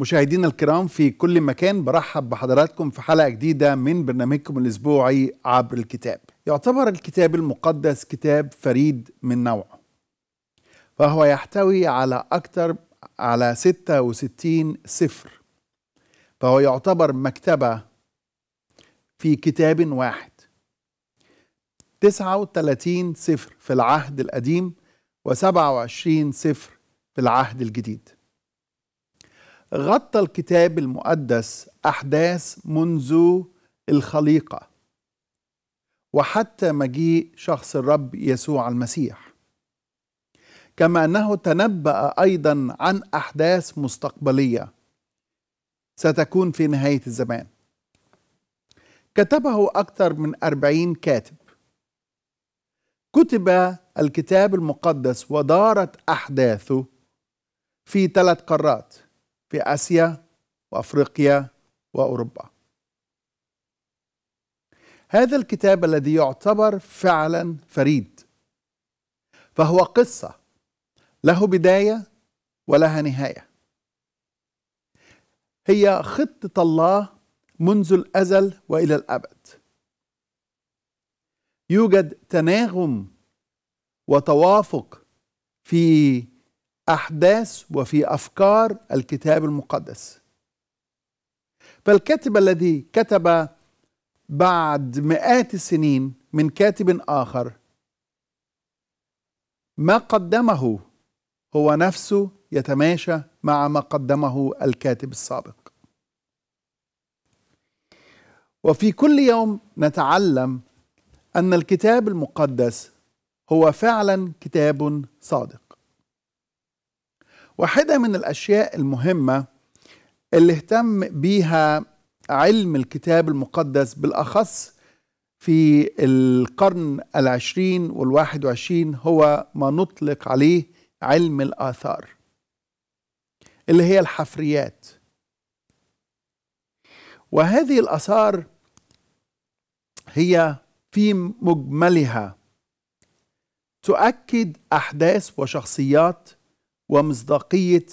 مشاهدينا الكرام في كل مكان برحب بحضراتكم في حلقة جديدة من برنامجكم الأسبوعي عبر الكتاب يعتبر الكتاب المقدس كتاب فريد من نوعه فهو يحتوي على أكثر على 66 سفر فهو يعتبر مكتبة في كتاب واحد 39 سفر في العهد القديم و27 سفر في العهد الجديد غطى الكتاب المقدس احداث منذ الخليقه وحتى مجيء شخص الرب يسوع المسيح كما انه تنبا ايضا عن احداث مستقبليه ستكون في نهايه الزمان كتبه اكثر من اربعين كاتب كتب الكتاب المقدس ودارت احداثه في ثلاث قارات في آسيا وأفريقيا وأوروبا هذا الكتاب الذي يعتبر فعلا فريد فهو قصة له بداية ولها نهاية هي خطة الله منذ الأزل وإلى الأبد يوجد تناغم وتوافق في احداث وفي افكار الكتاب المقدس فالكاتب الذي كتب بعد مئات السنين من كاتب اخر ما قدمه هو نفسه يتماشى مع ما قدمه الكاتب السابق وفي كل يوم نتعلم ان الكتاب المقدس هو فعلا كتاب صادق واحدة من الأشياء المهمة اللي اهتم بيها علم الكتاب المقدس بالأخص في القرن العشرين والواحد وعشرين هو ما نطلق عليه علم الآثار اللي هي الحفريات وهذه الآثار هي في مجملها تؤكد أحداث وشخصيات ومصداقية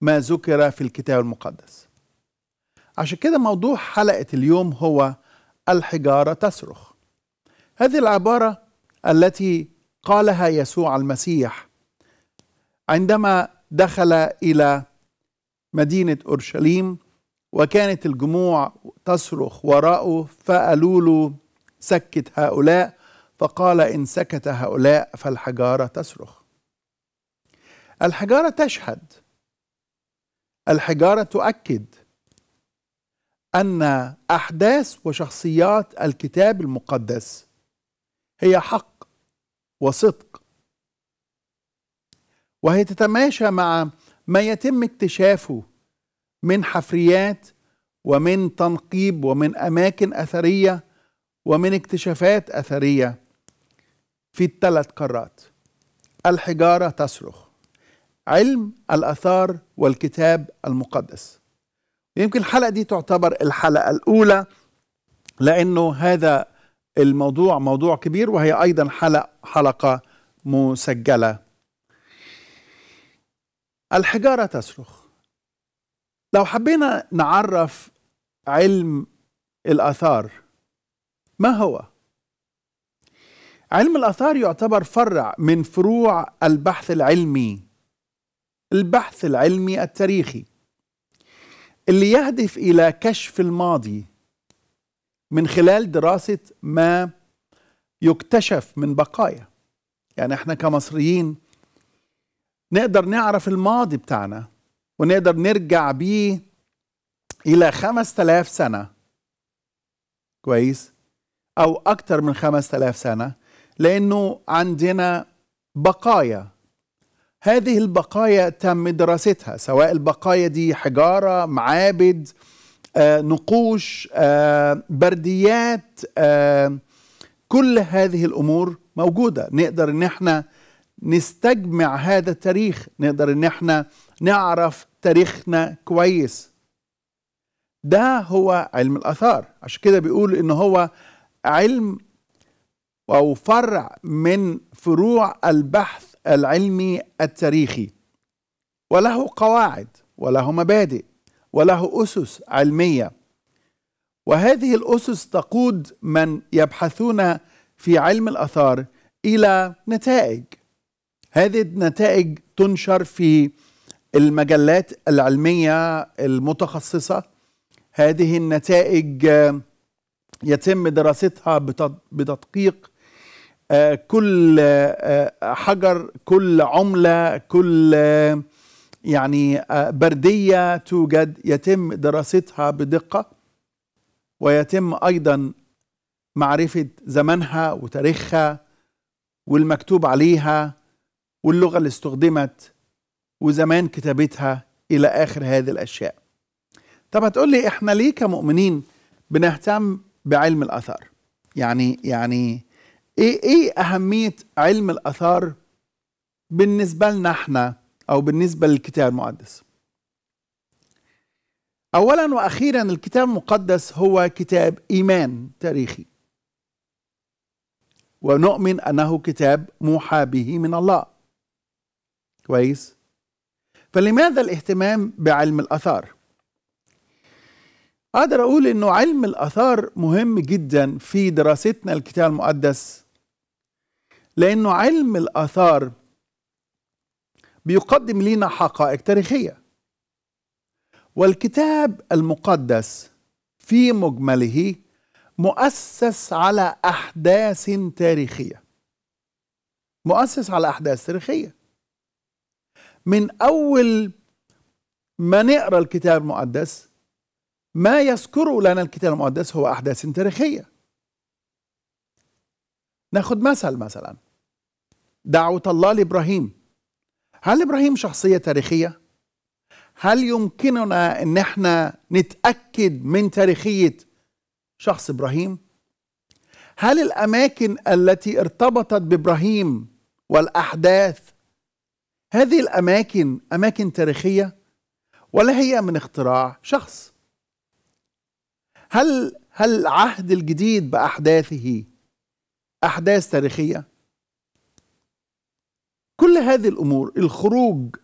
ما ذكر في الكتاب المقدس عشان كده موضوع حلقة اليوم هو الحجارة تصرخ هذه العبارة التي قالها يسوع المسيح عندما دخل إلى مدينة أورشليم وكانت الجموع تصرخ وراءه فقالوا له سكت هؤلاء فقال إن سكت هؤلاء فالحجارة تصرخ الحجارة تشهد الحجارة تؤكد أن أحداث وشخصيات الكتاب المقدس هي حق وصدق وهي تتماشى مع ما يتم اكتشافه من حفريات ومن تنقيب ومن أماكن أثرية ومن اكتشافات أثرية في الثلاث قارات الحجارة تصرخ علم الآثار والكتاب المقدس يمكن الحلقة دي تعتبر الحلقة الأولى لأنه هذا الموضوع موضوع كبير وهي أيضا حلقة, حلقة مسجلة الحجارة تصرخ لو حبينا نعرف علم الآثار ما هو؟ علم الآثار يعتبر فرع من فروع البحث العلمي البحث العلمي التاريخي اللي يهدف الى كشف الماضي من خلال دراسه ما يكتشف من بقايا يعني احنا كمصريين نقدر نعرف الماضي بتاعنا ونقدر نرجع بيه الى 5000 سنه كويس او اكتر من 5000 سنه لانه عندنا بقايا هذه البقايا تم دراستها سواء البقايا دي حجارة معابد آه، نقوش آه، برديات آه، كل هذه الأمور موجودة نقدر ان احنا نستجمع هذا التاريخ نقدر ان احنا نعرف تاريخنا كويس ده هو علم الآثار عشان كده بيقول ان هو علم أو فرع من فروع البحث العلمي التاريخي وله قواعد وله مبادئ وله أسس علمية وهذه الأسس تقود من يبحثون في علم الأثار إلى نتائج هذه النتائج تنشر في المجلات العلمية المتخصصة هذه النتائج يتم دراستها بتدقيق آه، كل آه، آه، حجر كل عملة كل يعني بردية توجد يتم دراستها بدقة ويتم أيضا معرفة زمنها وتاريخها والمكتوب عليها واللغة اللي استخدمت وزمان كتابتها إلى آخر هذه الأشياء طب هتقول لي إحنا ليه كمؤمنين بنهتم بعلم الأثار يعني يعني ايه ايه اهميه علم الاثار بالنسبه لنا احنا او بالنسبه للكتاب المقدس اولا واخيرا الكتاب المقدس هو كتاب ايمان تاريخي ونؤمن انه كتاب موحى به من الله كويس فلماذا الاهتمام بعلم الاثار اقدر اقول انه علم الاثار مهم جدا في دراستنا الكتاب المقدس لأنه علم الآثار بيقدم لنا حقائق تاريخية والكتاب المقدس في مجمله مؤسس على أحداث تاريخية مؤسس على أحداث تاريخية من أول ما نقرأ الكتاب المقدس ما يذكره لنا الكتاب المقدس هو أحداث تاريخية ناخد مثل مثلا دعوة الله لإبراهيم هل إبراهيم شخصية تاريخية؟ هل يمكننا أن احنا نتأكد من تاريخية شخص إبراهيم؟ هل الأماكن التي ارتبطت بإبراهيم والأحداث هذه الأماكن أماكن تاريخية ولا هي من اختراع شخص؟ هل هل العهد الجديد بأحداثه أحداث تاريخية؟ كل هذه الامور الخروج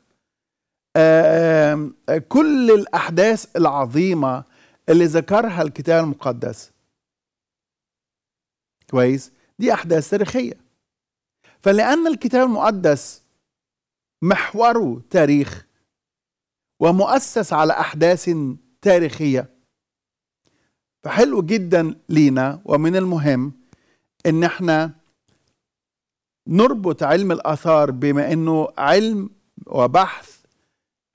آه، آه، كل الاحداث العظيمه اللي ذكرها الكتاب المقدس كويس دي احداث تاريخيه فلان الكتاب المقدس محوره تاريخ ومؤسس على احداث تاريخيه فحلو جدا لينا ومن المهم ان احنا نربط علم الآثار بما أنه علم وبحث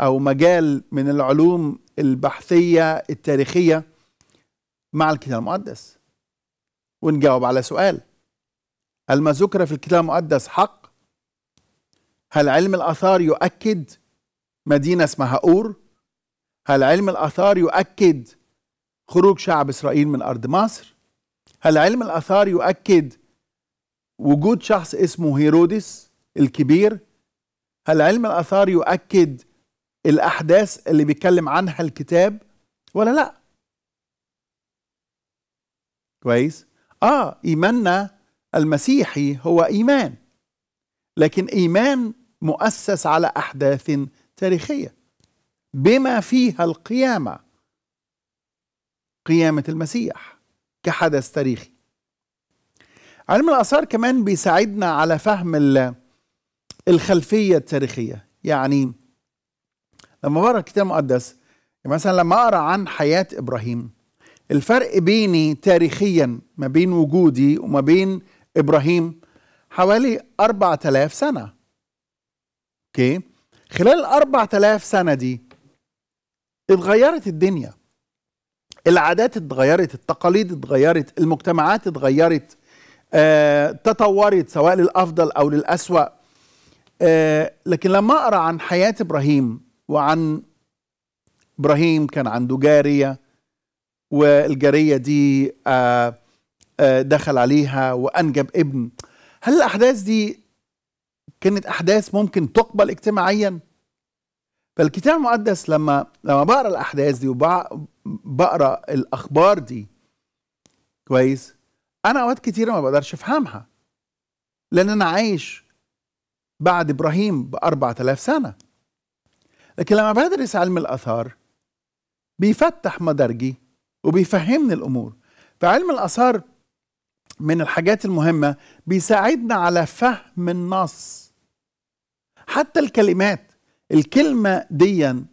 أو مجال من العلوم البحثية التاريخية مع الكتاب المقدس ونجاوب على سؤال هل ما ذكر في الكتاب المقدس حق؟ هل علم الآثار يؤكد مدينة اسمها أور؟ هل علم الآثار يؤكد خروج شعب إسرائيل من أرض مصر؟ هل علم الآثار يؤكد وجود شخص اسمه هيرودس الكبير هل علم الآثار يؤكد الأحداث اللي بيتكلم عنها الكتاب ولا لا كويس آه إيماننا المسيحي هو إيمان لكن إيمان مؤسس على أحداث تاريخية بما فيها القيامة قيامة المسيح كحدث تاريخي علم الآثار كمان بيساعدنا على فهم الخلفية التاريخية يعني لما بقرا الكتاب المقدس يعني مثلا لما اقرا عن حياة إبراهيم الفرق بيني تاريخيا ما بين وجودي وما بين إبراهيم حوالي 4000 سنة اوكي خلال ال 4000 سنة دي اتغيرت الدنيا العادات اتغيرت التقاليد اتغيرت المجتمعات اتغيرت آه، تطورت سواء للأفضل أو للأسوأ آه، لكن لما أقرأ عن حياة إبراهيم وعن إبراهيم كان عنده جارية والجارية دي آه، دخل عليها وأنجب ابن هل الأحداث دي كانت أحداث ممكن تقبل اجتماعيا؟ فالكتاب المقدس لما لما بقرا الاحداث دي وبقرا الاخبار دي كويس انا اوقات كتيره ما بقدرش افهمها لان انا عايش بعد ابراهيم ب 4000 سنه لكن لما بدرس علم الاثار بيفتح مدارجي وبيفهمني الامور فعلم الاثار من الحاجات المهمه بيساعدنا على فهم النص حتى الكلمات الكلمه ديا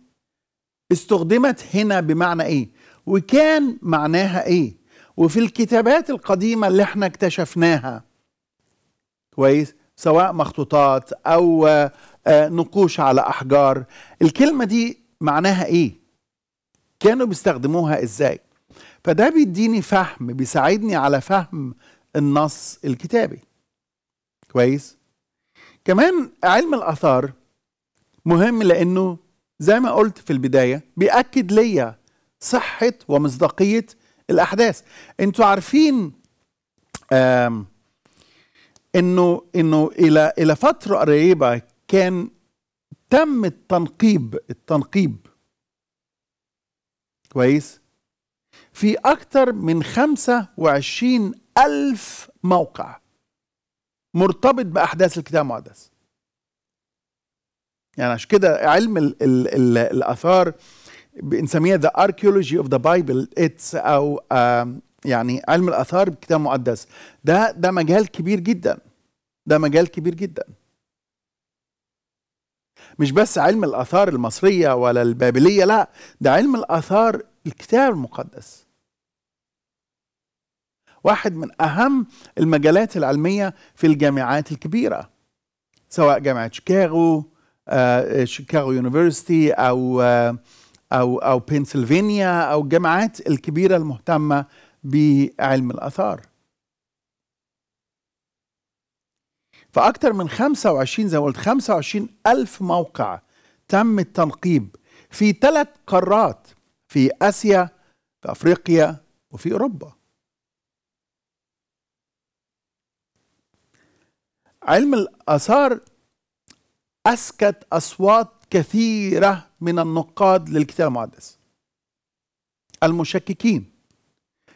استخدمت هنا بمعنى ايه وكان معناها ايه وفي الكتابات القديمة اللي احنا اكتشفناها كويس سواء مخطوطات أو آه، نقوش على أحجار الكلمة دي معناها إيه كانوا بيستخدموها إزاي فده بيديني فهم بيساعدني على فهم النص الكتابي كويس كمان علم الآثار مهم لأنه زي ما قلت في البداية بيأكد ليا صحة ومصداقية الاحداث انتوا عارفين انه انه الى الى فتره قريبه كان تم التنقيب التنقيب كويس في أكثر من 25 ألف موقع مرتبط بأحداث الكتاب المقدس يعني عشان كده علم الـ الـ الـ الآثار بنسميها ذا اركيولوجي اوف ذا بايبل اتس او يعني علم الاثار بالكتاب المقدس ده ده مجال كبير جدا ده مجال كبير جدا مش بس علم الاثار المصريه ولا البابليه لا ده علم الاثار الكتاب المقدس واحد من اهم المجالات العلميه في الجامعات الكبيره سواء جامعه شيكاغو آه, آه، شيكاغو يونيفرستي او آه او او بنسلفانيا او الجامعات الكبيره المهتمه بعلم الاثار فأكثر من 25 زي ما قلت 25 ألف موقع تم التنقيب في ثلاث قارات في آسيا في أفريقيا وفي أوروبا علم الآثار أسكت أصوات كثيرة من النقاد للكتاب المقدس المشككين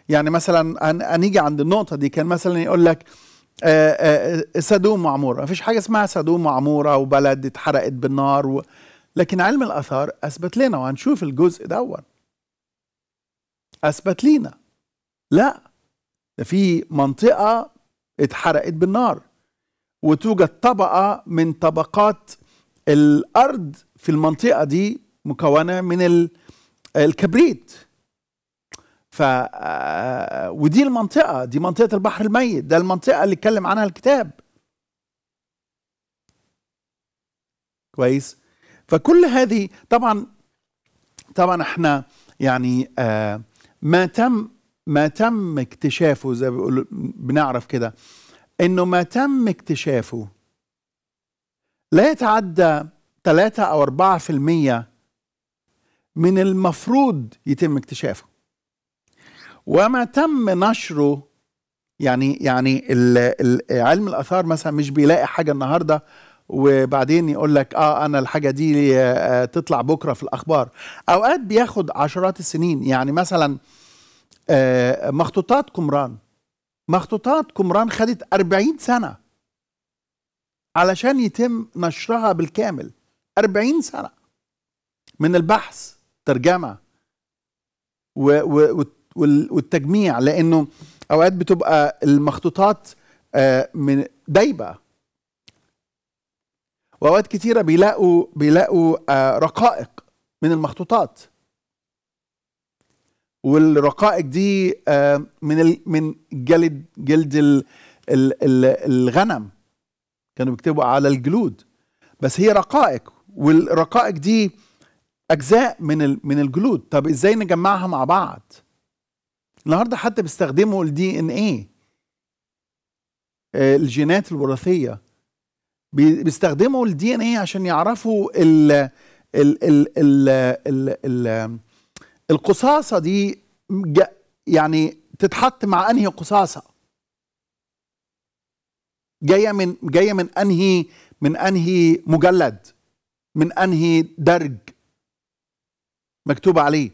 يعني مثلا هنيجي عند النقطة دي كان مثلا يقول لك آه، آه، سدوم ما فيش حاجة اسمها سدوم معمورة وبلد اتحرقت بالنار و... لكن علم الآثار أثبت لنا وهنشوف الجزء دون أثبت لينا لا ده في منطقة اتحرقت بالنار وتوجد طبقة من طبقات الارض في المنطقه دي مكونه من الكبريت ف آه، ودي المنطقه دي منطقه البحر الميت ده المنطقه اللي اتكلم عنها الكتاب كويس فكل هذه طبعا طبعا احنا يعني آه، ما تم ما تم اكتشافه زي بيقولوا بنعرف كده انه ما تم اكتشافه لا يتعدى 3 أو 4% من المفروض يتم اكتشافه وما تم نشره يعني يعني علم الآثار مثلا مش بيلاقي حاجة النهارده وبعدين يقول لك اه انا الحاجه دي آه، تطلع بكره في الاخبار اوقات بياخد عشرات السنين يعني مثلا آه، مخطوطات قمران مخطوطات قمران خدت 40 سنه علشان يتم نشرها بالكامل 40 سنة من البحث ترجمة والتجميع لأنه أوقات بتبقى المخطوطات آه، من دايبة وأوقات كتيرة بيلاقوا بيلاقوا آه، رقائق من المخطوطات والرقائق دي آه، من من جلد جلد الغنم كانوا بيكتبوا على الجلود بس هي رقائق والرقائق دي اجزاء من من الجلود طب ازاي نجمعها مع بعض النهارده حتى بيستخدموا الدي ان ايه الجينات الوراثيه بيستخدموا الدي ان ايه عشان يعرفوا ال ال ال ال ال ال القصاصه دي يعني تتحط مع انهي قصاصه جايه من جايه من انهي من انهي مجلد من انهي درج مكتوب عليه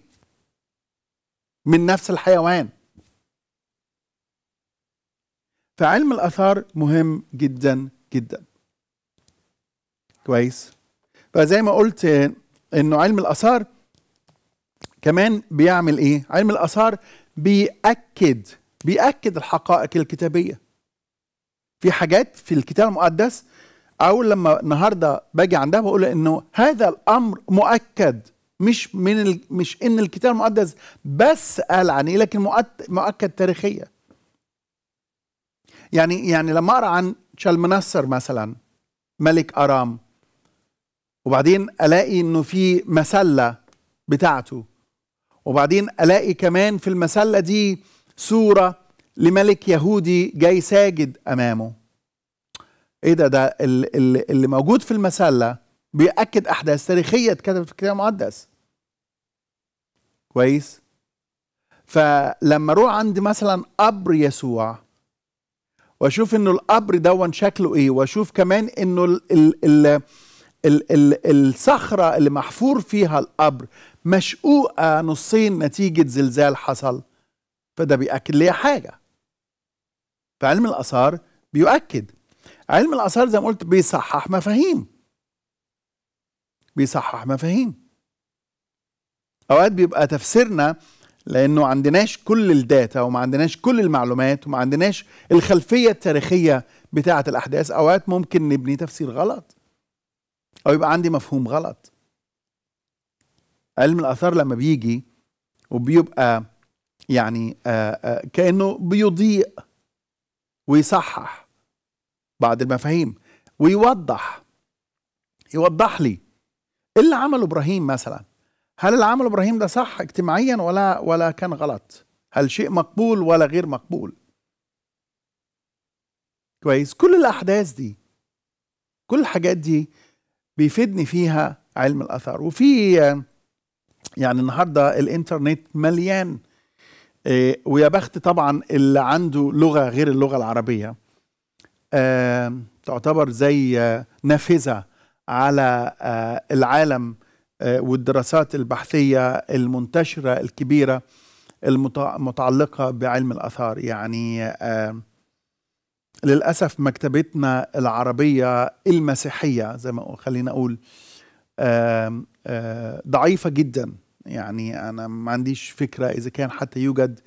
من نفس الحيوان فعلم الاثار مهم جدا جدا كويس فزي ما قلت انه علم الاثار كمان بيعمل ايه علم الاثار بيأكد بيأكد الحقائق الكتابيه في حاجات في الكتاب المقدس او لما النهارده باجي عندها بقول انه هذا الامر مؤكد مش من ال... مش ان الكتاب المقدس بس قال عن ايه لكن مؤكد, مؤكد تاريخيا يعني يعني لما اقرا عن شلمنسر مثلا ملك ارام وبعدين الاقي انه في مسله بتاعته وبعدين الاقي كمان في المسله دي صوره لملك يهودي جاي ساجد امامه ايه ده ده اللي موجود في المسله بيأكد احداث تاريخيه اتكتبت في الكتاب المقدس كويس فلما اروح عند مثلا قبر يسوع واشوف انه القبر دون شكله ايه واشوف كمان انه الـ الـ الـ الـ الـ الصخره اللي محفور فيها القبر مشقوقه نصين نتيجه زلزال حصل فده بيأكد لي حاجه فعلم الآثار بيؤكد علم الآثار زي ما قلت بيصحح مفاهيم بيصحح مفاهيم أوقات بيبقى تفسيرنا لأنه عندناش كل الداتا وما عندناش كل المعلومات وما عندناش الخلفية التاريخية بتاعة الأحداث أوقات ممكن نبني تفسير غلط أو يبقى عندي مفهوم غلط علم الآثار لما بيجي وبيبقى يعني آآ آه، آآ آه، كأنه بيضيء ويصحح بعض المفاهيم ويوضح يوضح لي ايه اللي عمله ابراهيم مثلا هل اللي عمله ابراهيم ده صح اجتماعيا ولا ولا كان غلط هل شيء مقبول ولا غير مقبول كويس كل الاحداث دي كل الحاجات دي بيفيدني فيها علم الاثار وفي يعني النهارده الانترنت مليان آه، ويا بخت طبعا اللي عنده لغه غير اللغه العربيه آه، تعتبر زي آه، نافذه على العالم والدراسات البحثيه المنتشره الكبيره المتعلقه بعلم الاثار يعني للاسف مكتبتنا العربيه المسيحيه زي ما خلينا اقول ضعيفه جدا يعني أنا ما عنديش فكرة إذا كان حتى يوجد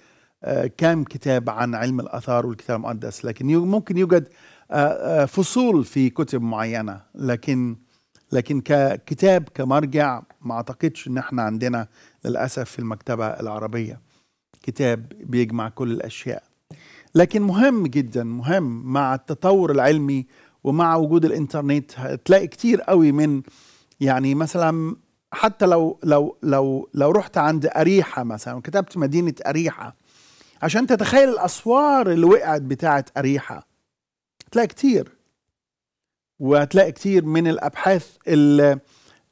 آه، كم كتاب عن علم الآثار والكتاب المقدس لكن ممكن يوجد آه، آه، فصول في كتب معينة لكن لكن ككتاب كمرجع ما أعتقدش إن إحنا عندنا للأسف في المكتبة العربية كتاب بيجمع كل الأشياء لكن مهم جدا مهم مع التطور العلمي ومع وجود الانترنت هتلاقي كتير قوي من يعني مثلا حتى لو لو لو لو رحت عند أريحة مثلا وكتبت مدينة أريحة عشان تتخيل الأسوار اللي وقعت بتاعة أريحة هتلاقي كتير وهتلاقي كتير من الأبحاث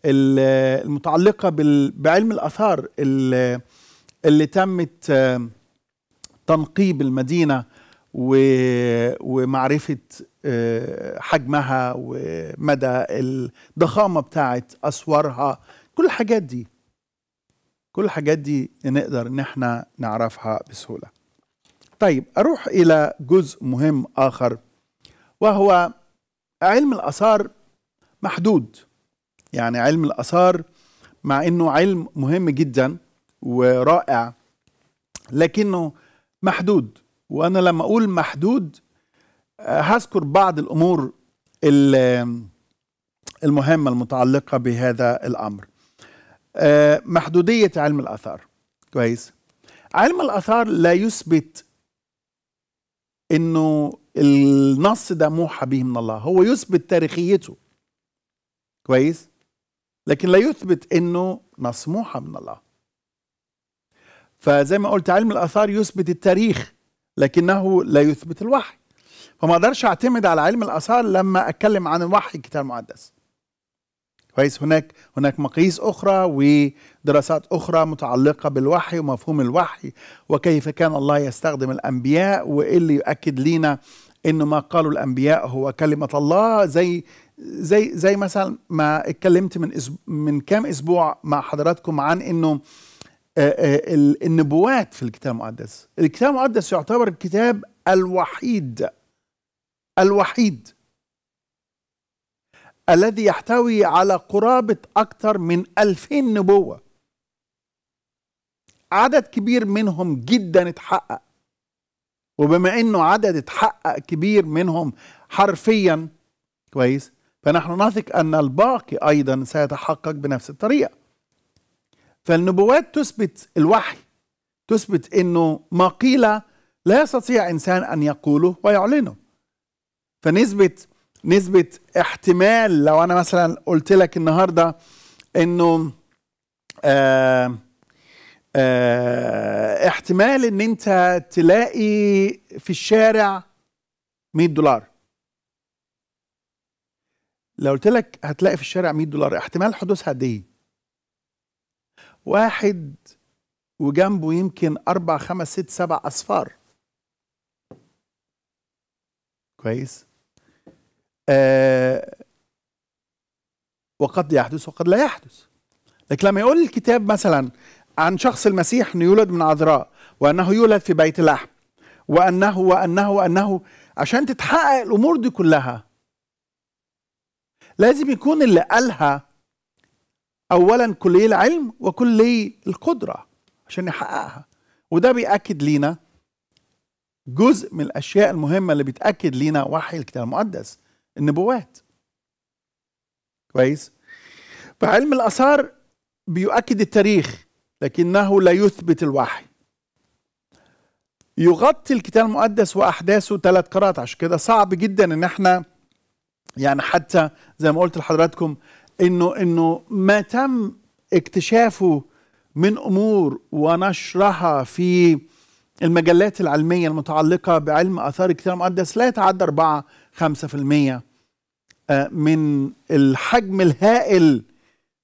المتعلقة بعلم الآثار اللي, اللي تمت تنقيب المدينة ومعرفة آه، حجمها ومدى الضخامة بتاعت أسوارها كل الحاجات دي كل الحاجات دي نقدر ان احنا نعرفها بسهوله طيب اروح الى جزء مهم اخر وهو علم الاثار محدود يعني علم الاثار مع انه علم مهم جدا ورائع لكنه محدود وانا لما اقول محدود آه، هذكر بعض الامور المهمه المتعلقه بهذا الامر آه، محدودية علم الآثار كويس علم الآثار لا يثبت انه النص ده موحى به من الله هو يثبت تاريخيته كويس لكن لا يثبت انه نص موحى من الله فزي ما قلت علم الاثار يثبت التاريخ لكنه لا يثبت الوحي فما اقدرش اعتمد على علم الاثار لما اتكلم عن الوحي الكتاب المقدس كويس هناك هناك مقاييس اخرى ودراسات اخرى متعلقه بالوحي ومفهوم الوحي وكيف كان الله يستخدم الانبياء وايه اللي يؤكد لينا انه ما قاله الانبياء هو كلمه الله زي زي زي مثلا ما اتكلمت من من كام اسبوع مع حضراتكم عن انه آه، آه، النبوات في الكتاب المقدس الكتاب المقدس يعتبر الكتاب الوحيد الوحيد الذي يحتوي على قرابة أكثر من ألفين نبوة عدد كبير منهم جدا اتحقق وبما انه عدد اتحقق كبير منهم حرفيا كويس فنحن نثق ان الباقي ايضا سيتحقق بنفس الطريقه فالنبوات تثبت الوحي تثبت انه ما قيل لا يستطيع انسان ان يقوله ويعلنه فنسبه نسبه احتمال لو انا مثلا قلت لك النهارده انه آه آه احتمال ان انت تلاقي في الشارع 100 دولار لو قلت لك هتلاقي في الشارع 100 دولار احتمال حدوثها قد ايه واحد وجنبه يمكن أربع خمس ست سبع أصفار كويس آه، وقد يحدث وقد لا يحدث لكن لما يقول الكتاب مثلا عن شخص المسيح انه يولد من عذراء وانه يولد في بيت لحم وانه وانه وانه عشان تتحقق الامور دي كلها لازم يكون اللي قالها اولا كلي العلم وكلي القدره عشان يحققها وده بيأكد لينا جزء من الاشياء المهمه اللي بيتأكد لينا وحي الكتاب المقدس النبوات كويس فعلم الآثار بيؤكد التاريخ لكنه لا يثبت الوحي يغطي الكتاب المقدس وأحداثه ثلاث قراءات عشان كده صعب جدا إن احنا يعني حتى زي ما قلت لحضراتكم إنه إنه ما تم اكتشافه من أمور ونشرها في المجلات العلمية المتعلقة بعلم آثار الكتاب المقدس لا يتعدى أربعة 5% آه، من الحجم الهائل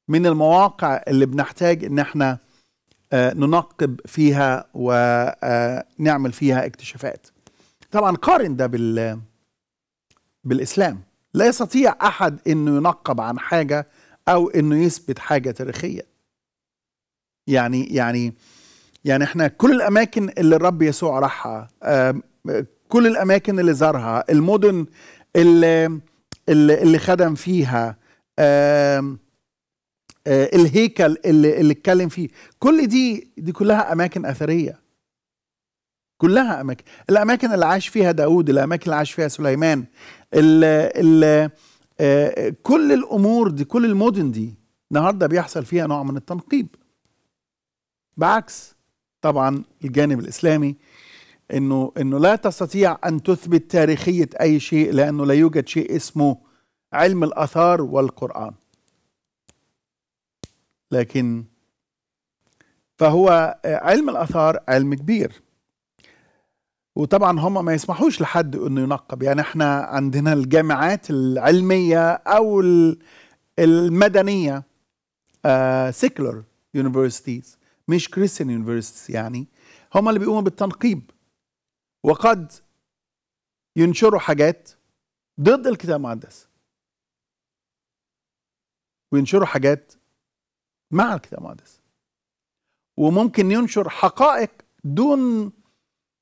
من المواقع اللي بنحتاج ان احنا آه، ننقب فيها ونعمل آه، فيها اكتشافات طبعا قارن ده بال بالاسلام لا يستطيع احد انه ينقب عن حاجه او انه يثبت حاجه تاريخيه يعني يعني يعني احنا كل الاماكن اللي الرب يسوع راحها كل الاماكن اللي زارها المدن اللي اللي, خدم فيها آه، الهيكل اللي اللي اتكلم فيه كل دي دي كلها اماكن اثريه كلها اماكن الاماكن اللي عاش فيها داود الاماكن اللي عاش فيها سليمان الـ الـ آه، كل الامور دي كل المدن دي النهارده بيحصل فيها نوع من التنقيب بعكس طبعا الجانب الاسلامي انه انه لا تستطيع ان تثبت تاريخيه اي شيء لانه لا يوجد شيء اسمه علم الاثار والقران لكن فهو علم الاثار علم كبير وطبعا هم ما يسمحوش لحد انه ينقب يعني احنا عندنا الجامعات العلميه او المدنيه آه، uh, يونيفرسيتيز مش كريستيان يونيفرسيتيز يعني هم اللي بيقوموا بالتنقيب وقد ينشروا حاجات ضد الكتاب المقدس وينشروا حاجات مع الكتاب المقدس وممكن ينشر حقائق دون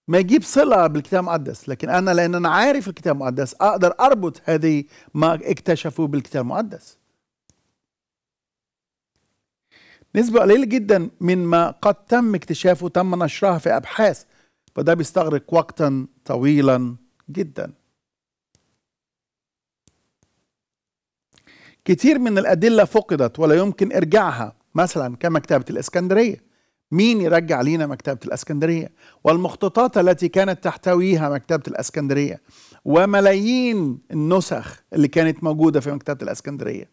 ما يجيب صلة بالكتاب المقدس لكن أنا لأن أنا عارف الكتاب المقدس أقدر أربط هذه ما اكتشفوا بالكتاب المقدس نسبة قليلة جدا من ما قد تم اكتشافه تم نشرها في أبحاث فده بيستغرق وقتا طويلا جدا كتير من الأدلة فقدت ولا يمكن إرجاعها مثلا كمكتبة الإسكندرية مين يرجع لينا مكتبة الإسكندرية والمخطوطات التي كانت تحتويها مكتبة الإسكندرية وملايين النسخ اللي كانت موجودة في مكتبة الإسكندرية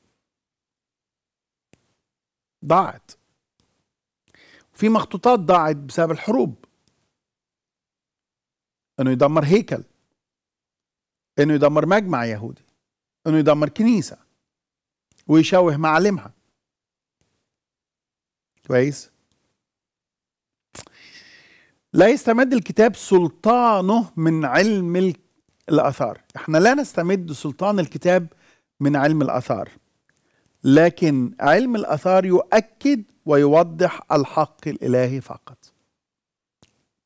ضاعت في مخطوطات ضاعت بسبب الحروب انه يدمر هيكل انه يدمر مجمع يهودي انه يدمر كنيسه ويشوه معالمها كويس لا يستمد الكتاب سلطانه من علم الاثار احنا لا نستمد سلطان الكتاب من علم الاثار لكن علم الاثار يؤكد ويوضح الحق الالهي فقط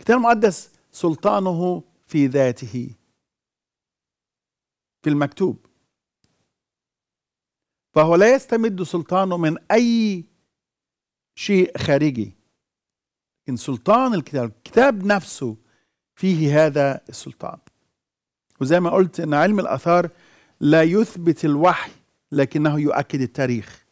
الكتاب المقدس سلطانه في ذاته في المكتوب فهو لا يستمد سلطانه من أي شيء خارجي إن سلطان الكتاب الكتاب نفسه فيه هذا السلطان وزي ما قلت إن علم الآثار لا يثبت الوحي لكنه يؤكد التاريخ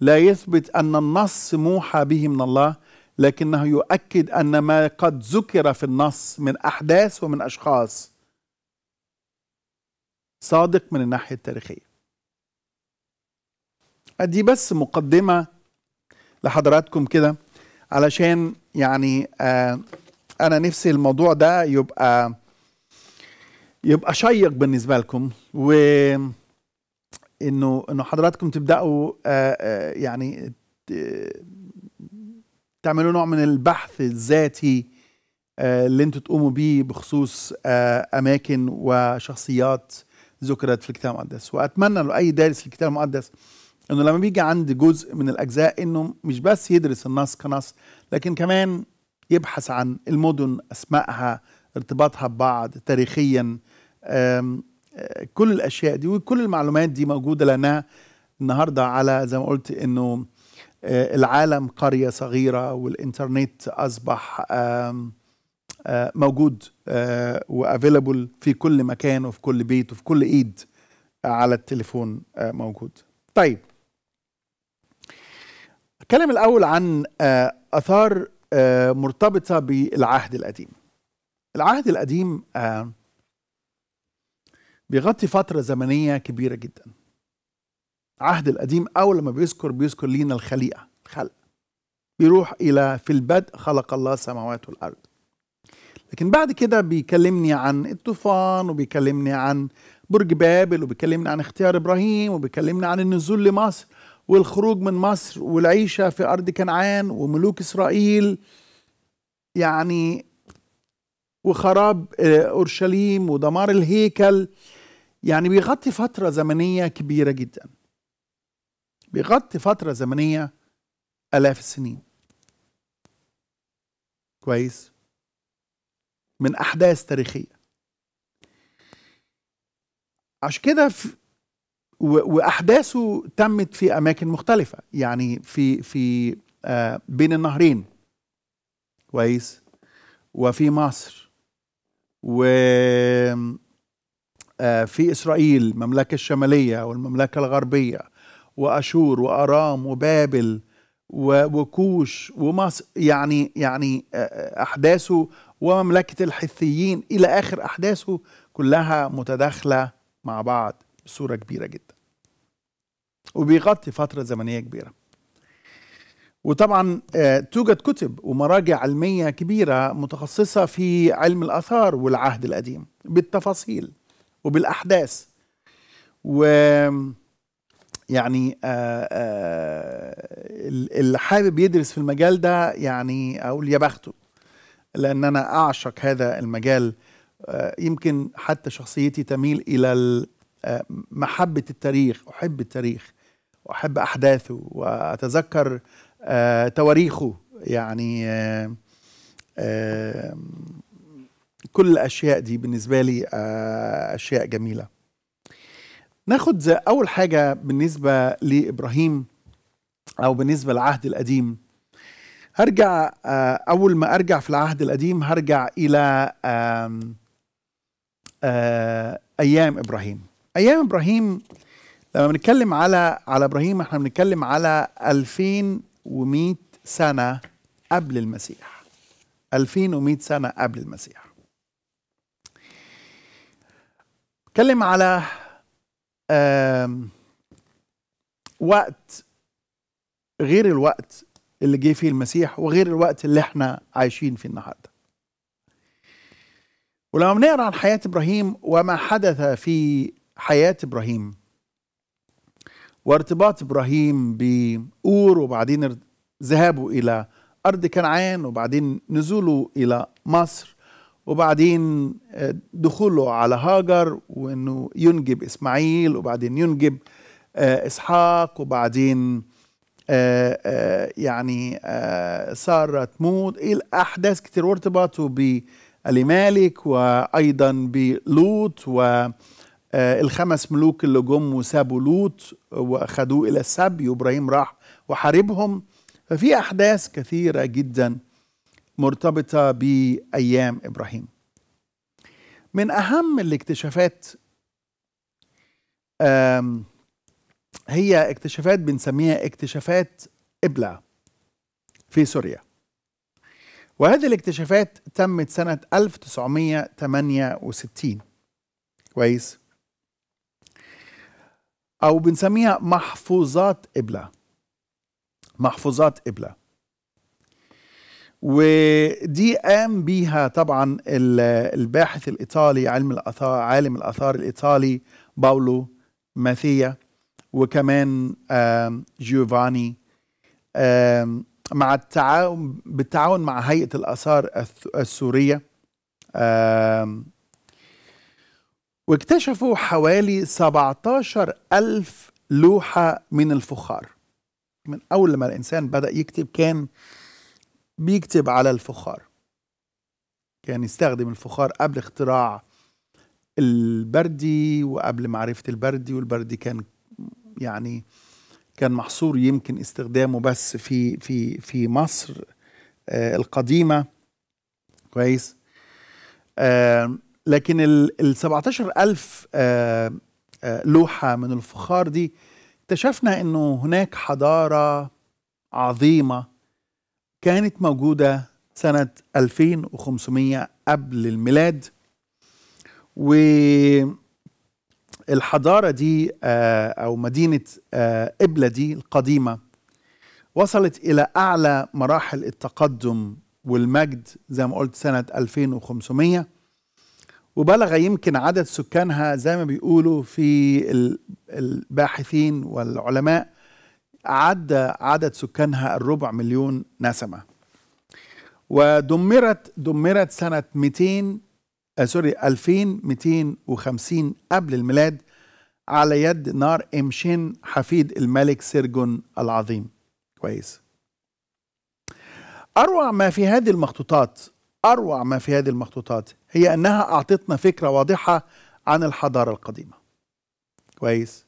لا يثبت أن النص موحى به من الله لكنه يؤكد ان ما قد ذكر في النص من احداث ومن اشخاص صادق من الناحيه التاريخيه ادي بس مقدمه لحضراتكم كده علشان يعني آه انا نفسي الموضوع ده يبقى يبقى شيق بالنسبه لكم و انه انه حضراتكم تبداوا آه، آه، يعني تعملوا نوع من البحث الذاتي آه، اللي انتم تقوموا بيه بخصوص آه، اماكن وشخصيات ذكرت في الكتاب المقدس واتمنى لو اي دارس الكتاب المقدس انه لما بيجي عند جزء من الاجزاء انه مش بس يدرس النص كنص لكن كمان يبحث عن المدن اسمائها ارتباطها ببعض تاريخيا آه، كل الاشياء دي وكل المعلومات دي موجوده لنا النهارده على زي ما قلت انه آه، العالم قرية صغيرة والإنترنت أصبح آه، موجود آه، وافيلابل في كل مكان وفي كل بيت وفي كل ايد على التليفون موجود طيب الكلام الاول عن اثار مرتبطه بالعهد القديم العهد القديم بيغطي فتره زمنيه كبيره جدا العهد القديم أول ما بيذكر بيذكر لينا الخليقة الخلق بيروح إلى في البدء خلق الله السماوات والأرض لكن بعد كده بيكلمني عن الطوفان وبيكلمني عن برج بابل وبيكلمني عن اختيار إبراهيم وبيكلمني عن النزول لمصر والخروج من مصر والعيشة في أرض كنعان وملوك إسرائيل يعني وخراب آه، أورشليم ودمار الهيكل يعني بيغطي فترة زمنية كبيرة جداً بيغطي فترة زمنية آلاف السنين كويس من أحداث تاريخية عشان كده واحداثه تمت في اماكن مختلفه يعني في في آه، بين النهرين كويس وفي مصر و آه، في اسرائيل المملكه الشماليه والمملكه الغربيه واشور وارام وبابل وكوش ومصر يعني يعني آه، آه، احداثه ومملكه الحثيين الى اخر احداثه كلها متداخله مع بعض بصوره كبيره جدا. وبيغطي فتره زمنيه كبيره. وطبعا آه، توجد كتب ومراجع علميه كبيره متخصصه في علم الاثار والعهد القديم بالتفاصيل وبالاحداث. و يعني آه، آه، اللي حابب يدرس في المجال ده يعني اقول يا بخته لان انا اعشق هذا المجال آه، يمكن حتى شخصيتي تميل الى محبه التاريخ احب التاريخ واحب احداثه واتذكر تواريخه يعني كل الاشياء دي بالنسبه لي اشياء جميله ناخد اول حاجه بالنسبه لابراهيم او بالنسبه للعهد القديم هرجع آه، اول ما ارجع في العهد القديم هرجع الى آه، ايام ابراهيم ايام ابراهيم لما بنتكلم على على ابراهيم احنا بنتكلم على 2100 سنه قبل المسيح 2100 سنه قبل المسيح بتكلم على وقت غير الوقت اللي جه فيه المسيح وغير الوقت اللي احنا عايشين فيه النهارده ولما بنقرا عن حياه ابراهيم وما حدث في حياه ابراهيم وارتباط ابراهيم بأور وبعدين ذهابه الى ارض كنعان وبعدين نزوله الى مصر وبعدين آه، دخوله على هاجر وانه ينجب اسماعيل وبعدين ينجب آه، اسحاق وبعدين آه، يعني ساره تموت الاحداث كتير وارتباطه بالمالك وايضا بلوط والخمس ملوك اللي جم وسابوا لوط واخدوه الى السبي وابراهيم راح وحاربهم ففي احداث كثيره جدا مرتبطة بأيام إبراهيم من أهم الاكتشافات هي اكتشافات بنسميها اكتشافات إبلة في سوريا وهذه الاكتشافات تمت سنة 1968 كويس أو بنسميها محفوظات إبلة محفوظات إبلة ودي قام بيها طبعا الباحث الايطالي علم الاثار عالم الاثار الايطالي باولو ماثيا وكمان جيوفاني مع التعاون بالتعاون مع هيئه الاثار السوريه واكتشفوا حوالي 17 ألف لوحة من الفخار من أول ما الإنسان بدأ يكتب كان بيكتب على الفخار يعني يستخدم الفخار قبل اختراع البردي وقبل معرفة البردي والبردي كان يعني كان محصور يمكن استخدامه بس في في في مصر آه القديمة كويس آه لكن ال 17000 آه،, آه لوحة من الفخار دي اكتشفنا انه هناك حضارة عظيمة كانت موجودة سنة 2500 قبل الميلاد والحضارة دي آه، أو مدينة آه، إبلة دي القديمة وصلت إلى أعلى مراحل التقدم والمجد زي ما قلت سنة 2500 وبلغ يمكن عدد سكانها زي ما بيقولوا في الباحثين والعلماء عدى عدد سكانها الربع مليون نسمة ودمرت دمرت سنة 200 آه، سوري 2250 قبل الميلاد على يد نار إمشين حفيد الملك سيرجون العظيم كويس أروع ما في هذه المخطوطات أروع ما في هذه المخطوطات هي أنها أعطتنا فكرة واضحة عن الحضارة القديمة كويس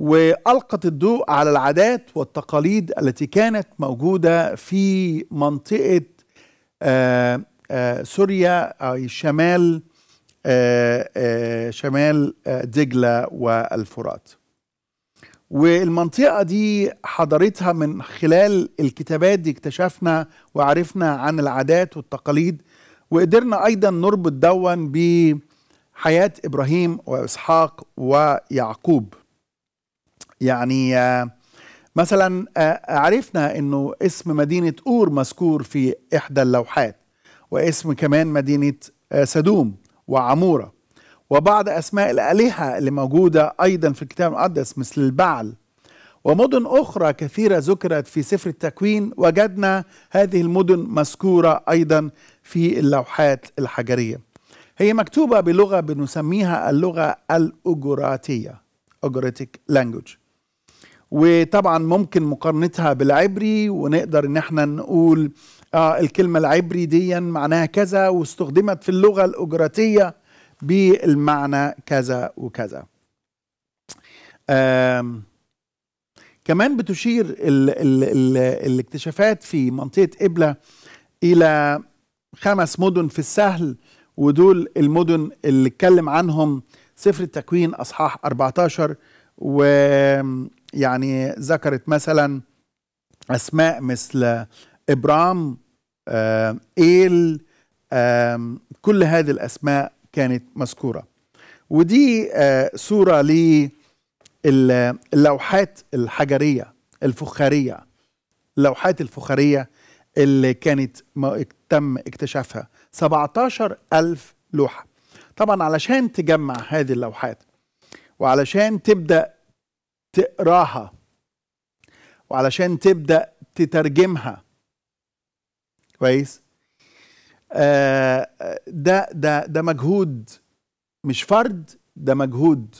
والقت الضوء على العادات والتقاليد التي كانت موجوده في منطقه آآ آه، آآ آه، سوريا أي شمال آآ آه، شمال دجله والفرات والمنطقة دي حضرتها من خلال الكتابات دي اكتشفنا وعرفنا عن العادات والتقاليد وقدرنا أيضا نربط دون بحياة إبراهيم وإسحاق ويعقوب يعني آه, مثلا آه, عرفنا انه اسم مدينه اور مذكور في احدى اللوحات واسم كمان مدينه آه, سدوم وعموره وبعض اسماء الالهه اللي موجوده ايضا في الكتاب المقدس مثل البعل ومدن اخرى كثيره ذكرت في سفر التكوين وجدنا هذه المدن مذكوره ايضا في اللوحات الحجريه هي مكتوبه بلغه بنسميها اللغه الاوجراتيه اوجراتيك لانجوج وطبعا ممكن مقارنتها بالعبري ونقدر ان احنا نقول آه الكلمة العبري دي معناها كذا واستخدمت في اللغة الأجراتية بالمعنى كذا وكذا كمان بتشير الـ الـ الـ الاكتشافات في منطقة إبلة إلى خمس مدن في السهل ودول المدن اللي اتكلم عنهم سفر التكوين أصحاح 14 و يعني ذكرت مثلا أسماء مثل إبرام آه، إيل كل هذه الأسماء كانت مذكورة ودي آه، صورة للوحات الحجرية الفخارية اللوحات الفخارية اللي كانت تم اكتشافها 17 ألف لوحة طبعا علشان تجمع هذه اللوحات وعلشان تبدأ تقراها وعلشان تبدأ تترجمها كويس آه،, آه ده ده ده مجهود مش فرد ده مجهود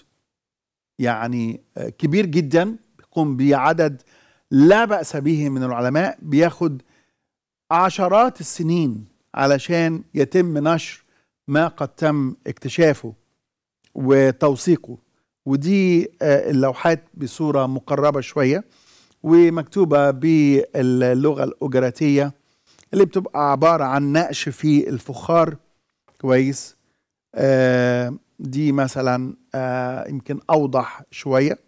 يعني آه، كبير جدا بيقوم بعدد عدد لا بأس به من العلماء بياخد عشرات السنين علشان يتم نشر ما قد تم اكتشافه وتوثيقه ودي آه، اللوحات بصورة مقربة شوية ومكتوبة باللغة الأجراتية اللي بتبقى عبارة عن نقش في الفخار كويس آه، دي مثلا آه، يمكن أوضح شوية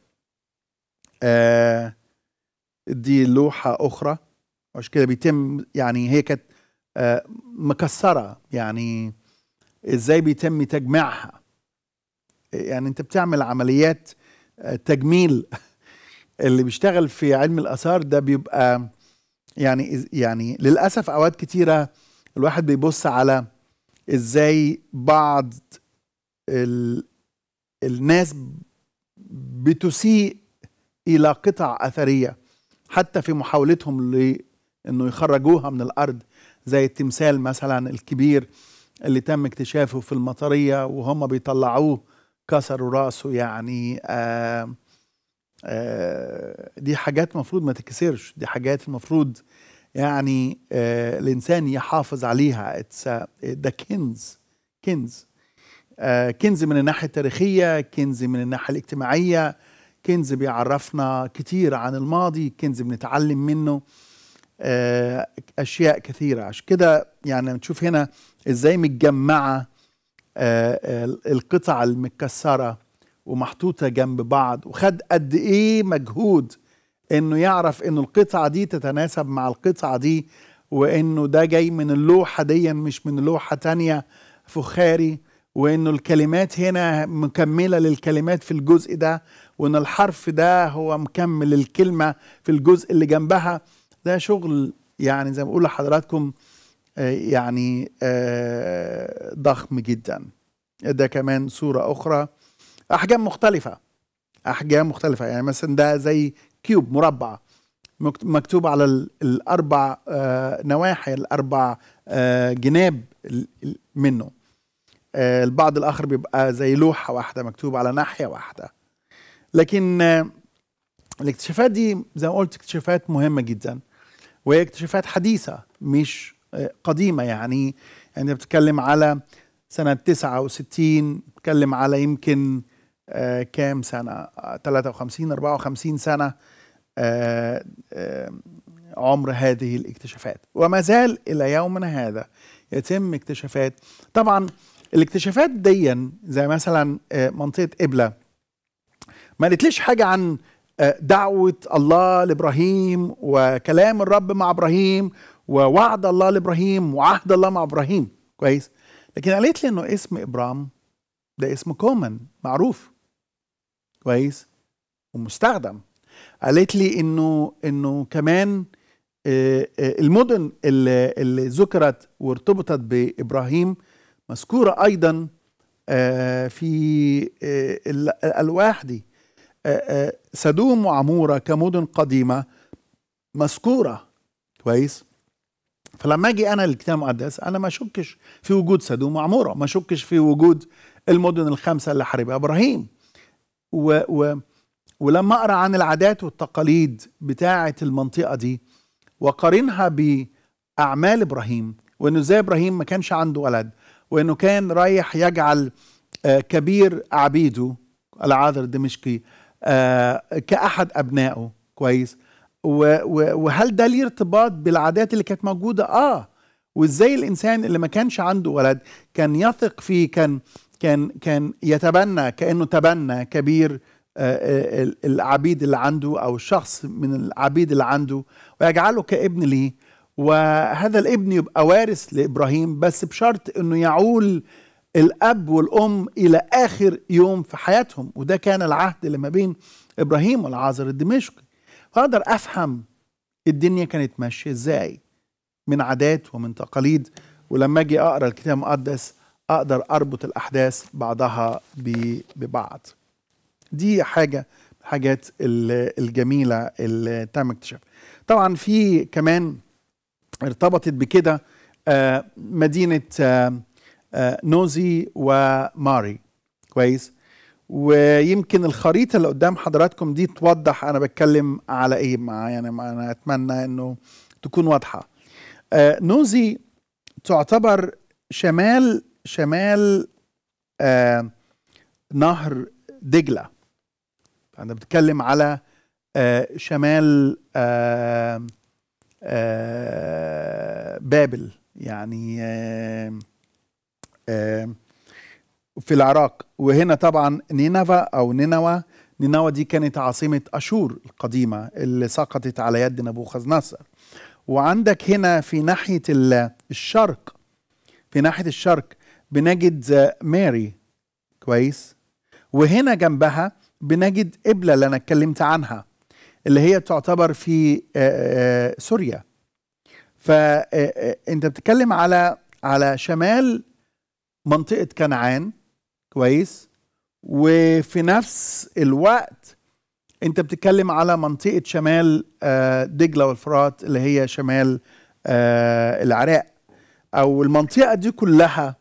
دي لوحة أخرى عشان كده بيتم يعني هي كانت مكسرة يعني ازاي بيتم تجميعها يعني انت بتعمل عمليات آه، تجميل اللي بيشتغل في علم الاثار ده بيبقى يعني يعني للاسف اوقات كتيره الواحد بيبص على ازاي بعض ال الناس بتسيء الى قطع اثريه حتى في محاولتهم لانه يخرجوها من الارض زي التمثال مثلا الكبير اللي تم اكتشافه في المطريه وهم بيطلعوه كسروا راسه يعني آآ آآ آه، دي حاجات المفروض ما تتكسرش دي حاجات المفروض يعني آه، الانسان يحافظ عليها اتس ده كنز كنز كنز من الناحيه التاريخيه كنز من الناحيه الاجتماعيه كنز بيعرفنا كتير عن الماضي كنز بنتعلم منه آه، اشياء كثيره عشان كده يعني نشوف هنا ازاي متجمعه آه، آه، القطع المكسرة ومحطوطة جنب بعض وخد قد إيه مجهود إنه يعرف إنه القطعة دي تتناسب مع القطعة دي وإنه ده جاي من اللوحة دي مش من لوحة تانية فخاري وإنه الكلمات هنا مكملة للكلمات في الجزء ده وإن الحرف ده هو مكمل الكلمة في الجزء اللي جنبها ده شغل يعني زي ما بقول لحضراتكم يعني آه، ضخم جدا ده كمان صورة أخرى أحجام مختلفة أحجام مختلفة يعني مثلا ده زي كيوب مربع مكتوب على الأربع آه، نواحي الأربع آه، جناب منه البعض الآخر بيبقى زي لوحة واحدة مكتوب على ناحية واحدة لكن الاكتشافات دي زي ما قلت اكتشافات مهمة جدا وهي اكتشافات حديثة مش قديمه يعني يعني بتتكلم على سنه 69 بتتكلم على يمكن آه، كام سنه 53 آه، 54 سنه آه، عمر هذه الاكتشافات وما زال الى يومنا هذا يتم اكتشافات طبعا الاكتشافات ديا زي مثلا منطقه ابله ما قالتليش حاجه عن دعوه الله لابراهيم وكلام الرب مع ابراهيم ووعد الله لابراهيم وعهد الله مع ابراهيم كويس لكن قالت لي انه اسم ابرام ده اسم كومن معروف كويس ومستخدم قالت لي انه انه كمان آه، آه، المدن اللي, ذكرت وارتبطت بابراهيم مذكوره ايضا آه، في الالواح دي سدوم وعموره كمدن قديمه مذكوره كويس فلما اجي انا للكتاب المقدس انا ما اشكش في وجود سدوم وعموره ما اشكش في وجود المدن الخمسه اللي حاربها ابراهيم و, و ولما اقرا عن العادات والتقاليد بتاعه المنطقه دي وقارنها باعمال ابراهيم وانه ازاي ابراهيم ما كانش عنده ولد وانه كان رايح يجعل آه، كبير عبيده العاذر الدمشقي آه، كاحد ابنائه كويس وهل ده ليه ارتباط بالعادات اللي كانت موجوده اه وازاي الانسان اللي ما كانش عنده ولد كان يثق فيه كان كان كان يتبنى كانه تبنى كبير آه، آه، العبيد اللي عنده او الشخص من العبيد اللي عنده ويجعله كابن ليه وهذا الابن يبقى وارث لابراهيم بس بشرط انه يعول الاب والام الى اخر يوم في حياتهم وده كان العهد اللي ما بين ابراهيم والعازر الدمشقي اقدر افهم الدنيا كانت ماشيه ازاي من عادات ومن تقاليد ولما اجي اقرا الكتاب المقدس اقدر اربط الاحداث بعضها ببعض دي حاجه الحاجات الجميله اللي تم اكتشافها طبعا في كمان ارتبطت بكده آه، مدينه آه، آه، نوزي وماري كويس ويمكن الخريطه اللي قدام حضراتكم دي توضح انا بتكلم على ايه مع يعني انا اتمنى انه تكون واضحه آه نوزي تعتبر شمال شمال آه نهر دجله انا بتكلم على آه شمال آه آه بابل يعني آه آه في العراق وهنا طبعا نينوى أو نينوى نينوى دي كانت عاصمة أشور القديمة اللي سقطت على يد نبوخذ نصر وعندك هنا في ناحية الشرق في ناحية الشرق بنجد ماري كويس وهنا جنبها بنجد إبلة اللي أنا اتكلمت عنها اللي هي تعتبر في سوريا فأنت بتتكلم على على شمال منطقة كنعان كويس وفي نفس الوقت انت بتتكلم على منطقه شمال آه، دجله والفرات اللي هي شمال آه، العراق او المنطقه دي كلها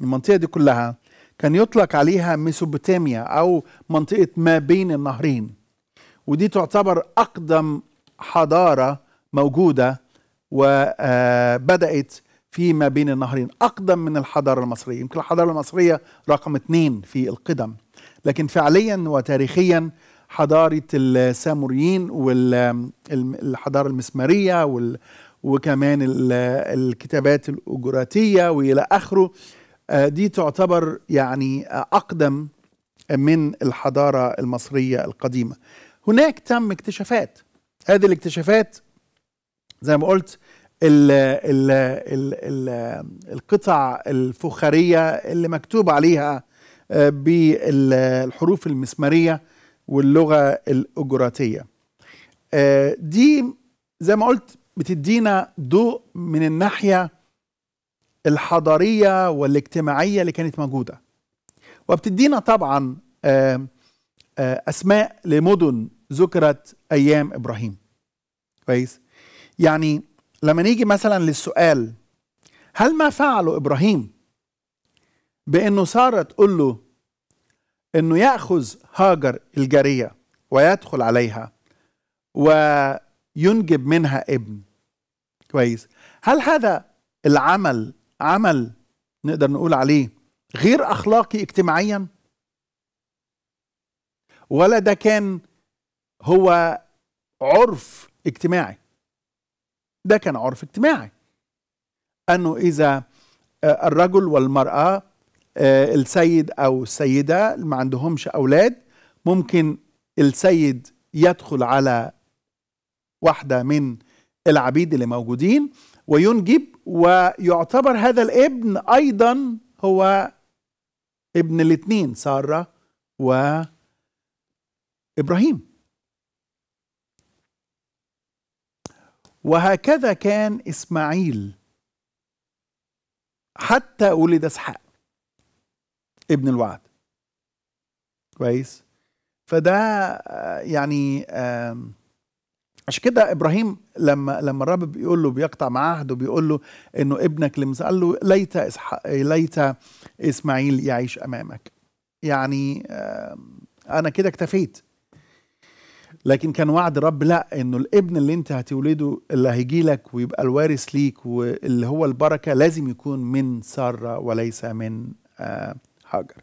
المنطقه دي كلها كان يطلق عليها ميسوبوتاميا او منطقه ما بين النهرين ودي تعتبر اقدم حضاره موجوده وبدات آه، فيما بين النهرين أقدم من الحضارة المصرية يمكن الحضارة المصرية رقم اثنين في القدم لكن فعليا وتاريخيا حضارة الساموريين والحضارة المسمارية وكمان الكتابات الأجراتية وإلى آخره آه، دي تعتبر يعني أقدم من الحضارة المصرية القديمة هناك تم اكتشافات هذه الاكتشافات زي ما قلت ال ال ال ال القطع الفخارية اللي مكتوب عليها آه، بالحروف المسمارية واللغة الأجراتية آه، دي زي ما قلت بتدينا ضوء من الناحية الحضارية والاجتماعية اللي كانت موجودة وبتدينا طبعا آه، أسماء لمدن ذكرت أيام إبراهيم كويس يعني لما نيجي مثلا للسؤال هل ما فعله ابراهيم بانه ساره تقول له انه ياخذ هاجر الجاريه ويدخل عليها وينجب منها ابن كويس هل هذا العمل عمل نقدر نقول عليه غير اخلاقي اجتماعيا ولا ده كان هو عرف اجتماعي ده كان عرف اجتماعي أنه إذا آه، الرجل والمرأة آه، السيد أو السيدة ما عندهمش أولاد ممكن السيد يدخل على واحدة من العبيد اللي موجودين وينجب ويعتبر هذا الابن أيضا هو ابن الاثنين سارة وإبراهيم وهكذا كان إسماعيل حتى ولد إسحاق ابن الوعد كويس فده آه، يعني عشان كده ابراهيم لما لما الرب بيقول له بيقطع مع عهده بيقول له انه ابنك لمس قال له ليت إسحاق ليت اسماعيل يعيش امامك يعني انا كده اكتفيت لكن كان وعد الرب لا انه الابن اللي انت هتولده اللي هيجي لك ويبقى الوارث ليك واللي هو البركه لازم يكون من ساره وليس من آه، هاجر.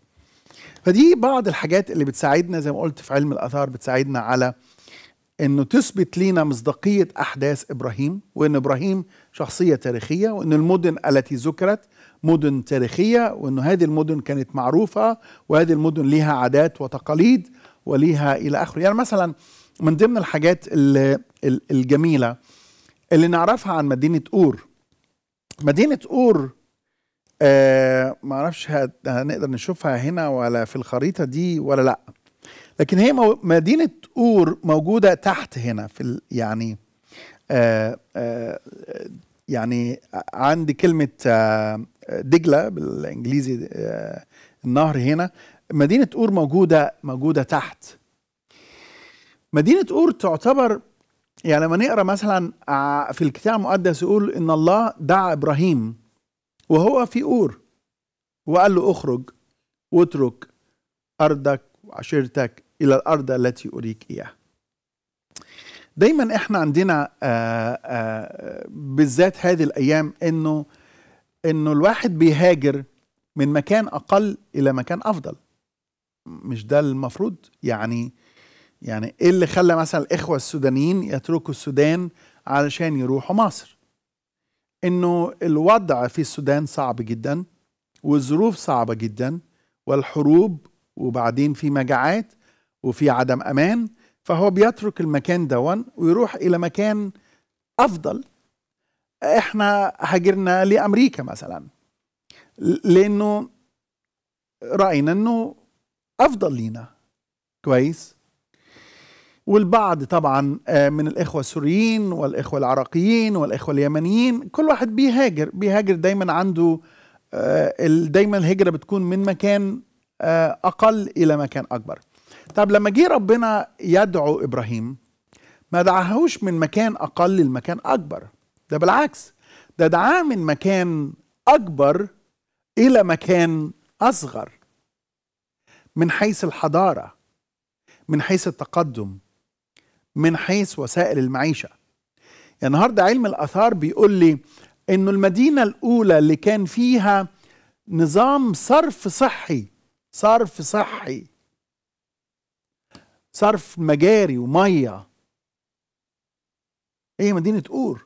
فدي بعض الحاجات اللي بتساعدنا زي ما قلت في علم الاثار بتساعدنا على انه تثبت لينا مصداقيه احداث ابراهيم وان ابراهيم شخصيه تاريخيه وان المدن التي ذكرت مدن تاريخيه وان هذه المدن كانت معروفه وهذه المدن ليها عادات وتقاليد وليها الى اخره يعني مثلا من ضمن الحاجات الجميله اللي نعرفها عن مدينه اور مدينه اور آه معرفش هنقدر نشوفها هنا ولا في الخريطه دي ولا لا لكن هي مدينه اور موجوده تحت هنا في يعني آه آه يعني عند كلمه آه، دجله بالانجليزي آه، النهر هنا مدينه اور موجوده موجوده تحت مدينة أور تعتبر يعني لما نقرا مثلا آه، في الكتاب المقدس يقول إن الله دعا إبراهيم وهو في أور وقال له اخرج واترك أرضك وعشيرتك إلى الأرض التي أريك إياها دايما احنا عندنا آه، آه، بالذات هذه الايام انه انه الواحد بيهاجر من مكان اقل الى مكان افضل مش ده المفروض يعني يعني ايه اللي خلى مثلا الاخوه السودانيين يتركوا السودان علشان يروحوا مصر انه الوضع في السودان صعب جدا والظروف صعبه جدا والحروب وبعدين في مجاعات وفي عدم امان فهو بيترك المكان دون ويروح الى مكان افضل احنا هاجرنا لامريكا مثلا لانه راينا انه افضل لينا كويس والبعض طبعا آه، من الإخوة السوريين والإخوة العراقيين والإخوة اليمنيين كل واحد بيهاجر بيهاجر دايما عنده آه، دايما الهجرة بتكون من مكان آه، أقل إلى مكان أكبر طب لما جه ربنا يدعو إبراهيم ما دعاهوش من مكان أقل لمكان أكبر ده بالعكس ده دعاه من مكان أكبر إلى مكان أصغر من حيث الحضارة من حيث التقدم من حيث وسائل المعيشة يعني النهاردة علم الأثار بيقول لي أنه المدينة الأولى اللي كان فيها نظام صرف صحي صرف صحي صرف مجاري ومية هي إيه، مدينة أور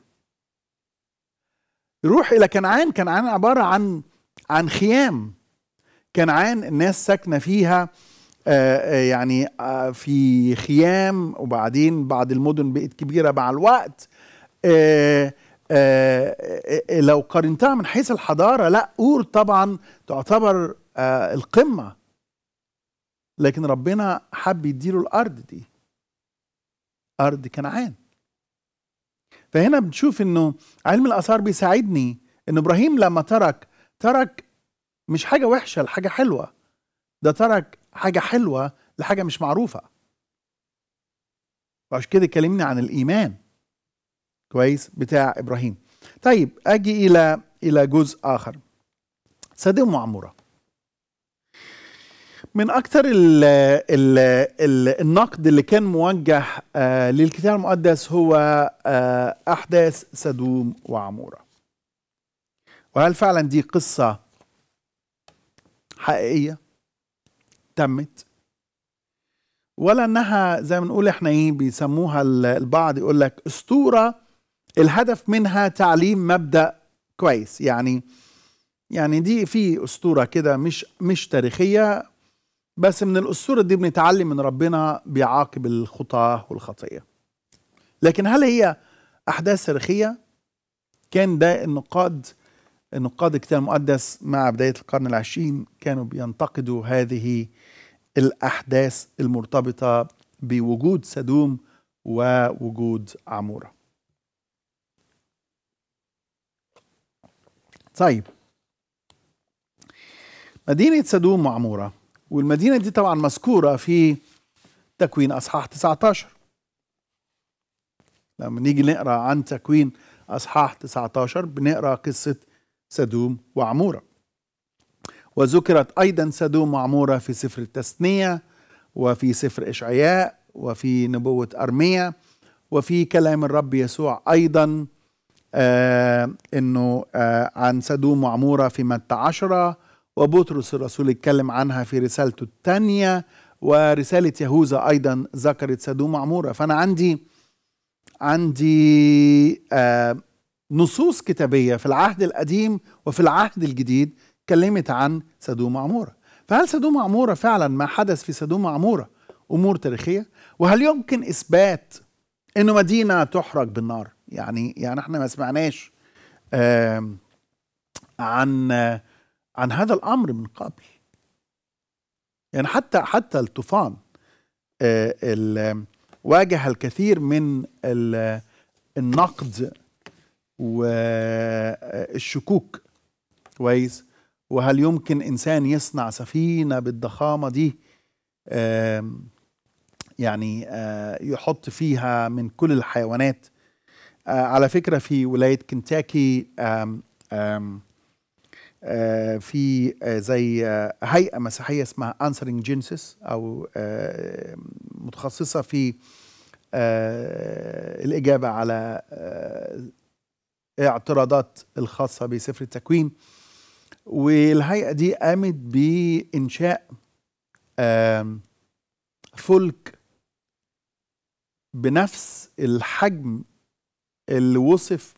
يروح إلى كنعان كنعان عبارة عن عن خيام كنعان الناس ساكنة فيها آه، آه، يعني آه، في خيام وبعدين بعض المدن بقت كبيرة مع الوقت لو قارنتها من حيث الحضارة لا أور طبعا تعتبر القمة لكن ربنا حب يديله الأرض دي أرض كنعان فهنا بنشوف انه علم الاثار بيساعدني ان ابراهيم لما ترك ترك مش حاجه وحشه الحاجه حلوه ده ترك حاجه حلوه لحاجه مش معروفه وعشان كده كلمني عن الايمان كويس بتاع ابراهيم طيب اجي الى الى جزء اخر سدوم وعموره من اكثر ال ال النقد اللي كان موجه آه، للكتاب المقدس هو آه، احداث سدوم وعموره وهل فعلا دي قصه حقيقيه تمت ولا انها زي ما نقول احنا ايه بيسموها البعض يقول لك اسطوره الهدف منها تعليم مبدا كويس يعني يعني دي في اسطوره كده مش مش تاريخيه بس من الاسطوره دي بنتعلم ان ربنا بيعاقب الخطاه والخطيه لكن هل هي احداث تاريخيه كان ده النقاد النقاد الكتاب المقدس مع بدايه القرن العشرين كانوا بينتقدوا هذه الأحداث المرتبطة بوجود سدوم ووجود عمورة طيب مدينة سدوم وعمورة والمدينة دي طبعا مذكورة في تكوين أصحاح 19 لما نيجي نقرأ عن تكوين أصحاح 19 بنقرأ قصة سدوم وعمورة وذكرت أيضا سدوم معمورة في سفر التثنية وفي سفر إشعياء وفي نبوة أرميا وفي كلام الرب يسوع أيضا آه أنه آه عن سدوم وعمورة في متى عشرة وبطرس الرسول اتكلم عنها في رسالته الثانية ورسالة يهوذا أيضا ذكرت سدوم وعمورة فأنا عندي عندي آه نصوص كتابية في العهد القديم وفي العهد الجديد اتكلمت عن سدوم وعمورة فهل سدوم وعمورة فعلا ما حدث في سدوم وعمورة أمور تاريخية وهل يمكن إثبات أنه مدينة تحرق بالنار يعني يعني احنا ما سمعناش عن عن هذا الأمر من قبل يعني حتى حتى الطوفان آه، واجه الكثير من النقد والشكوك كويس وهل يمكن انسان يصنع سفينه بالضخامه دي يعني آه، يحط فيها من كل الحيوانات آه، على فكره في ولايه كنتاكي آه في آه زي آه هيئة مسيحية اسمها انسرنج جينسيس أو آه، متخصصة في الإجابة على اعتراضات الخاصة بسفر التكوين والهيئه دي قامت بانشاء فلك بنفس الحجم اللي وصف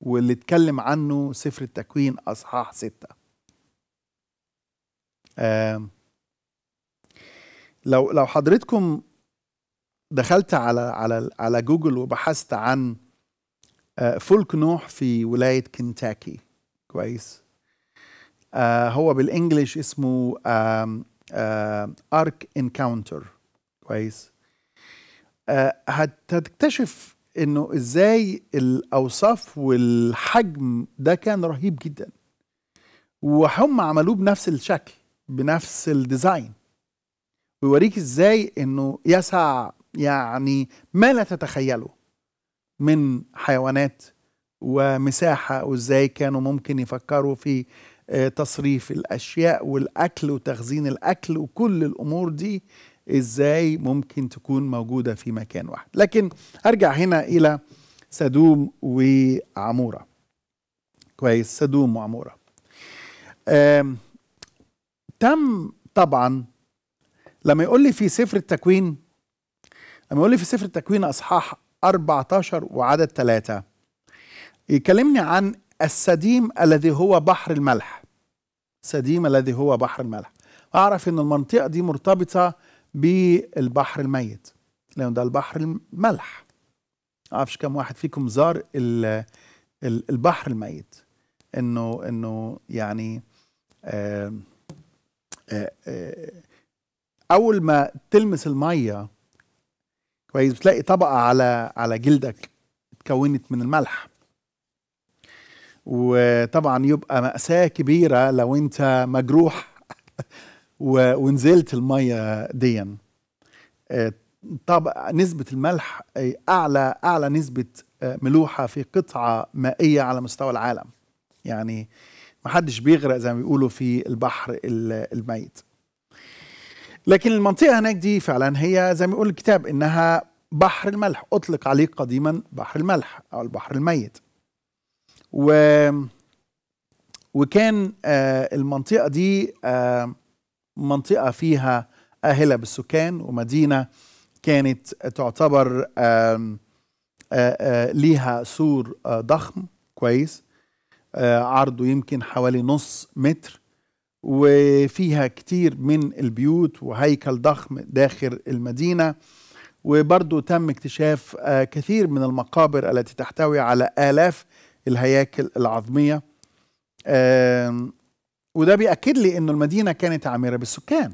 واللي اتكلم عنه سفر التكوين اصحاح ستة لو لو حضرتكم دخلت على على على جوجل وبحثت عن آه، فلك نوح في ولايه كنتاكي كويس آه، هو بالانجلش اسمه ارك انكاونتر آه، كويس آه، هتكتشف انه ازاي الاوصاف والحجم ده كان رهيب جدا وهم عملوه بنفس الشكل بنفس الديزاين ويوريك ازاي انه يسع يعني ما لا تتخيله من حيوانات ومساحه وازاي كانوا ممكن يفكروا في آه، تصريف الاشياء والاكل وتخزين الاكل وكل الامور دي ازاي ممكن تكون موجوده في مكان واحد لكن ارجع هنا الى سدوم وعموره كويس سدوم وعموره تم طبعا لما يقول لي في سفر التكوين لما يقول لي في سفر التكوين اصحاح 14 وعدد 3 يكلمني عن السديم الذي هو بحر الملح سديم الذي هو بحر الملح أعرف أن المنطقة دي مرتبطة بالبحر الميت لأن ده البحر الملح أعرفش كم واحد فيكم زار البحر الميت انه انه يعني اول ما تلمس الميه كويس بتلاقي طبقه على على جلدك اتكونت من الملح وطبعا يبقى مأساة كبيرة لو أنت مجروح ونزلت المية ديا آه، طبعا نسبة الملح أعلى أعلى نسبة آه، ملوحة في قطعة مائية على مستوى العالم يعني محدش بيغرق زي ما بيقولوا في البحر الميت لكن المنطقة هناك دي فعلا هي زي ما يقول الكتاب إنها بحر الملح أطلق عليه قديما بحر الملح أو البحر الميت و وكان آه، المنطقة دي آه، منطقة فيها آهلة بالسكان ومدينة كانت تعتبر آه، ليها سور ضخم كويس عرضه يمكن حوالي نص متر وفيها كتير من البيوت وهيكل ضخم داخل المدينة وبرضه تم اكتشاف كثير من المقابر التي تحتوي على آلاف الهياكل العظمية وده بيأكد لي أن المدينة كانت عامرة بالسكان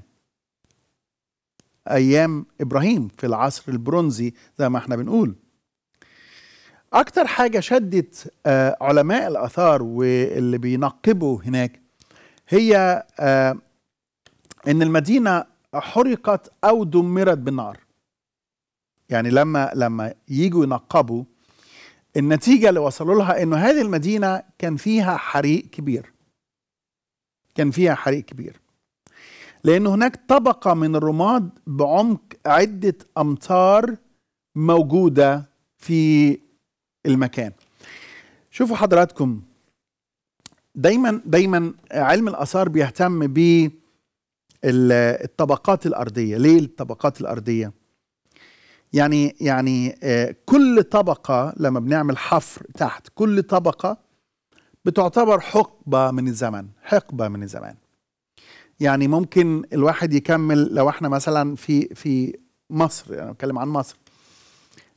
أيام إبراهيم في العصر البرونزي زي ما احنا بنقول أكتر حاجة شدت آه، علماء الآثار واللي بينقبوا هناك هي آه، أن المدينة حرقت أو دمرت بالنار يعني لما لما يجوا ينقبوا النتيجة اللي وصلوا لها انه هذه المدينة كان فيها حريق كبير كان فيها حريق كبير لأن هناك طبقة من الرماد بعمق عدة أمتار موجودة في المكان شوفوا حضراتكم دايما دايما علم الآثار بيهتم بالطبقات الأرضية ليه الطبقات الأرضية يعني يعني آه, كل طبقة لما بنعمل حفر تحت كل طبقة بتعتبر حقبة من الزمن حقبة من الزمان يعني ممكن الواحد يكمل لو احنا مثلا في في مصر انا يعني بتكلم عن مصر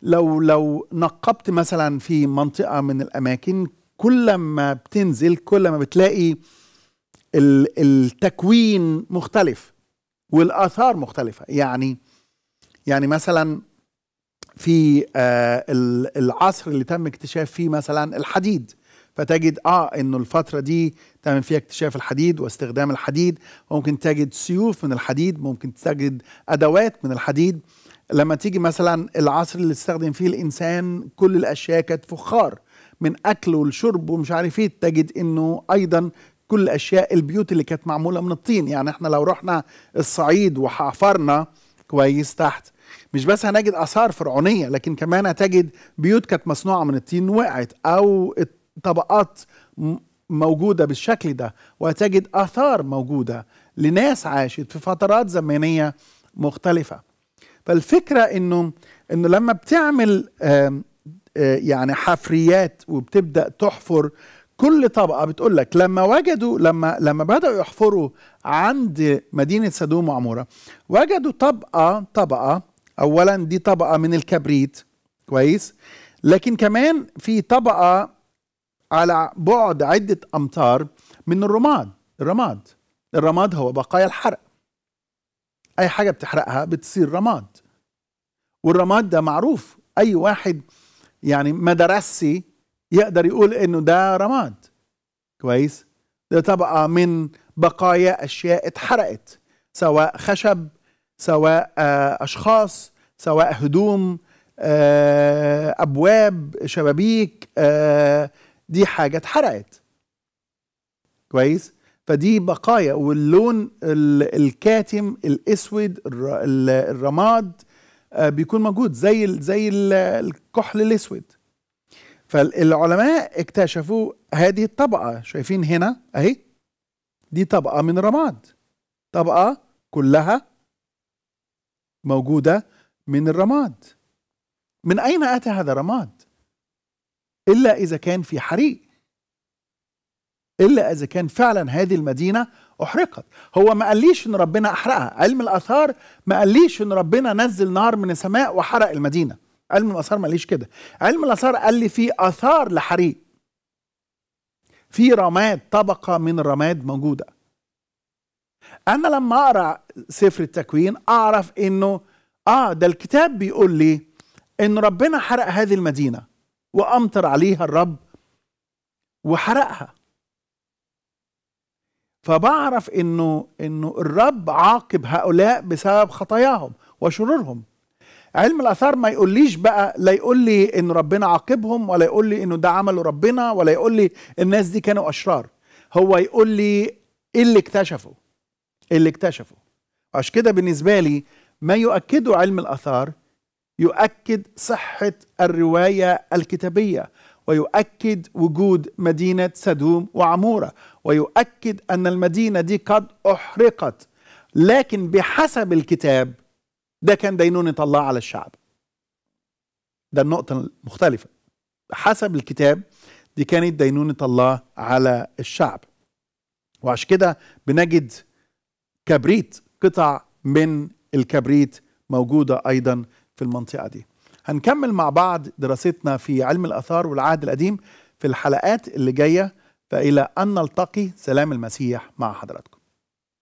لو لو نقبت مثلا في منطقة من الأماكن كل ما بتنزل كل ما بتلاقي التكوين مختلف والآثار مختلفة يعني يعني مثلا في آه، العصر اللي تم اكتشاف فيه مثلا الحديد فتجد اه انه الفتره دي تم فيها اكتشاف الحديد واستخدام الحديد ممكن تجد سيوف من الحديد ممكن تجد ادوات من الحديد لما تيجي مثلا العصر اللي استخدم فيه الانسان كل الاشياء كانت فخار من اكل والشرب ومش عارف ايه تجد انه ايضا كل الاشياء البيوت اللي كانت معموله من الطين يعني احنا لو رحنا الصعيد وحفرنا كويس تحت مش بس هنجد اثار فرعونيه لكن كمان هتجد بيوت كانت مصنوعه من الطين وقعت او طبقات موجوده بالشكل ده وهتجد اثار موجوده لناس عاشت في فترات زمنيه مختلفه فالفكره انه انه لما بتعمل يعني حفريات وبتبدا تحفر كل طبقه بتقول لك لما وجدوا لما لما بداوا يحفروا عند مدينه سدوم وعموره وجدوا طبقه طبقه اولا دي طبقه من الكبريت كويس لكن كمان في طبقه على بعد عده امتار من الرماد الرماد الرماد هو بقايا الحرق اي حاجه بتحرقها بتصير رماد والرماد ده معروف اي واحد يعني مدرسي يقدر يقول انه ده رماد كويس ده طبقه من بقايا اشياء اتحرقت سواء خشب سواء آه، اشخاص سواء هدوم آه، ابواب شبابيك آه، دي حاجه اتحرقت كويس فدي بقايا واللون الكاتم الاسود الرماد آه، بيكون موجود زي زي الكحل الاسود فالعلماء اكتشفوا هذه الطبقه شايفين هنا اهي دي طبقه من رماد طبقه كلها موجوده من الرماد من أين أتى هذا الرماد إلا إذا كان في حريق إلا إذا كان فعلا هذه المدينة أحرقت هو ما قاليش إن ربنا أحرقها علم الآثار ما قاليش إن ربنا نزل نار من السماء وحرق المدينة علم الآثار ما قاليش كده علم الآثار قال لي في آثار لحريق في رماد طبقة من الرماد موجودة أنا لما أقرأ سفر التكوين أعرف إنه اه ده الكتاب بيقول لي ان ربنا حرق هذه المدينه وامطر عليها الرب وحرقها فبعرف انه انه الرب عاقب هؤلاء بسبب خطاياهم وشرورهم علم الاثار ما يقوليش بقى لا يقول لي ان ربنا عاقبهم ولا يقول لي انه ده عمله ربنا ولا يقول لي الناس دي كانوا اشرار هو يقول لي ايه اللي اكتشفه إيه اللي اكتشفه عشان كده بالنسبه لي ما يؤكده علم الآثار يؤكد صحة الرواية الكتابية ويؤكد وجود مدينة سدوم وعمورة ويؤكد أن المدينة دي قد أحرقت لكن بحسب الكتاب ده كان دينونة الله على الشعب ده النقطة المختلفة حسب الكتاب دي كانت دينونة الله على الشعب وعشان كده بنجد كبريت قطع من الكبريت موجودة أيضا في المنطقة دي هنكمل مع بعض دراستنا في علم الأثار والعهد القديم في الحلقات اللي جاية فإلى أن نلتقي سلام المسيح مع حضراتكم